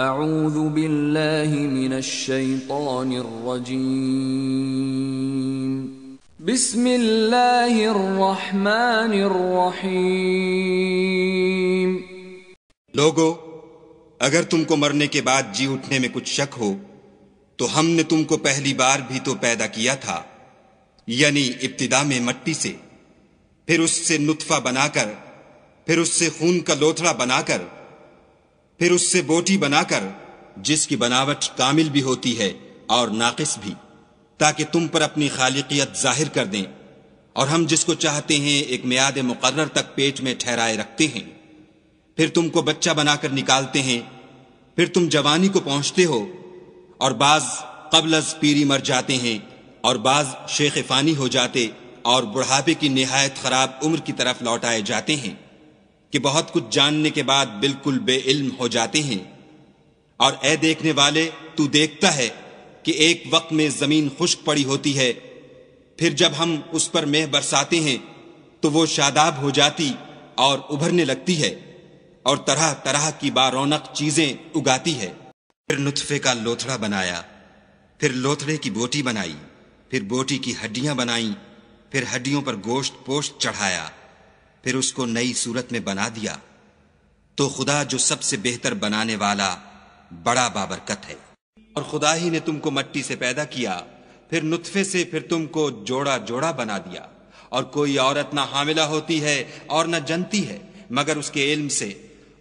اعوذ باللہ من الشیطان الرجیم بسم اللہ الرحمن الرحیم لوگو اگر تم کو مرنے کے بعد جی اٹھنے میں کچھ شک ہو تو ہم نے تم کو پہلی بار بھی تو پیدا کیا تھا یعنی ابتدا میں مٹی سے پھر اس سے نطفہ بنا کر پھر اس سے خون کا لوتھڑا بنا کر پھر اس سے بوٹی بنا کر جس کی بناوٹ کامل بھی ہوتی ہے اور ناقص بھی تاکہ تم پر اپنی خالقیت ظاہر کر دیں اور ہم جس کو چاہتے ہیں ایک میاد مقرر تک پیٹ میں ٹھہرائے رکھتے ہیں پھر تم کو بچہ بنا کر نکالتے ہیں پھر تم جوانی کو پہنچتے ہو اور بعض قبل از پیری مر جاتے ہیں اور بعض شیخ فانی ہو جاتے اور بڑھاپے کی نہایت خراب عمر کی طرف لوٹائے جاتے ہیں کہ بہت کچھ جاننے کے بعد بالکل بے علم ہو جاتے ہیں اور اے دیکھنے والے تو دیکھتا ہے کہ ایک وقت میں زمین خشک پڑی ہوتی ہے پھر جب ہم اس پر مہ برساتے ہیں تو وہ شاداب ہو جاتی اور ابھرنے لگتی ہے اور طرح طرح کی بارونق چیزیں اگاتی ہے پھر نطفے کا لوتھڑا بنایا پھر لوتھڑے کی بوٹی بنائی پھر بوٹی کی ہڈیاں بنائی پھر ہڈیوں پر گوشت پوشت چڑھایا پھر اس کو نئی صورت میں بنا دیا تو خدا جو سب سے بہتر بنانے والا بڑا بابرکت ہے اور خدا ہی نے تم کو مٹی سے پیدا کیا پھر نطفے سے پھر تم کو جوڑا جوڑا بنا دیا اور کوئی عورت نہ حاملہ ہوتی ہے اور نہ جنتی ہے مگر اس کے علم سے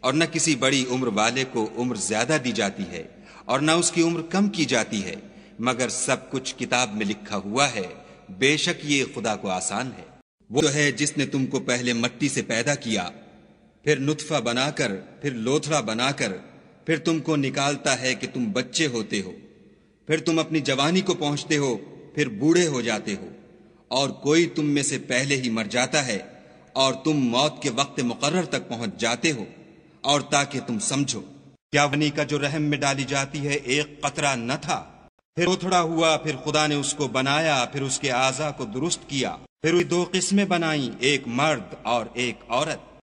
اور نہ کسی بڑی عمر والے کو عمر زیادہ دی جاتی ہے اور نہ اس کی عمر کم کی جاتی ہے مگر سب کچھ کتاب میں لکھا ہوا ہے بے شک یہ خدا کو آسان ہے وہ ہے جس نے تم کو پہلے مٹی سے پیدا کیا پھر نطفہ بنا کر پھر لوتھڑا بنا کر پھر تم کو نکالتا ہے کہ تم بچے ہوتے ہو پھر تم اپنی جوانی کو پہنچتے ہو پھر بوڑھے ہو جاتے ہو اور کوئی تم میں سے پہلے ہی مر جاتا ہے اور تم موت کے وقت مقرر تک پہنچ جاتے ہو اور تاکہ تم سمجھو کیا ونی کا جو رحم میں ڈالی جاتی ہے ایک قطرہ نہ تھا پھر تھوڑا ہوا پھر خدا نے اس کو بنایا پھر اس کے اعضا کو درست کیا پھر وہ دو قسمیں بنائیں ایک مرد اور ایک عورت